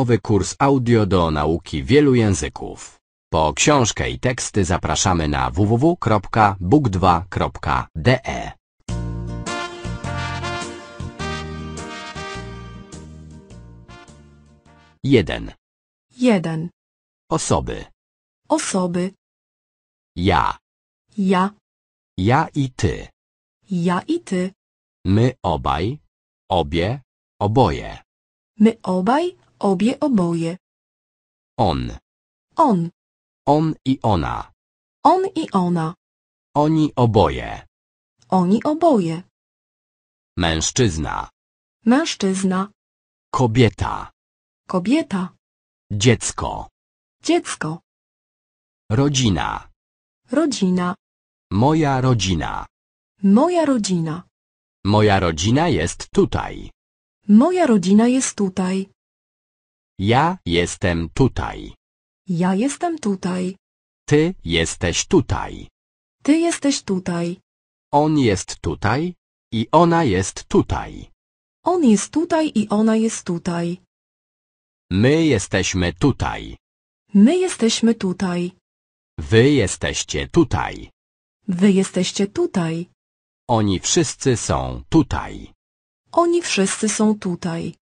darmowy kurs audio do nauki wielu języków. Po książkę i teksty zapraszamy na www.book2.de. Jeden. Jeden. Osoby. Osoby. Ja. Ja. Ja i ty. Ja i ty. My obaj. Obie. Oboje. My obaj, Obie oboje. On. On. On i ona. On i ona. Oni oboje. Oni oboje. Mężczyzna. Mężczyzna. Kobieta. Kobieta. Dziecko. Dziecko. Rodzina. Rodzina. Moja rodzina. Moja rodzina. Moja rodzina jest tutaj. Moja rodzina jest tutaj. Ja jestem tutaj. Ja jestem tutaj. Ty jesteś tutaj. Ty jesteś tutaj. On jest tutaj i ona jest tutaj. On jest tutaj i ona jest tutaj. My jesteśmy tutaj. My jesteśmy tutaj. Wy jesteście tutaj. Wy jesteście tutaj. Oni wszyscy są tutaj. Oni wszyscy są tutaj.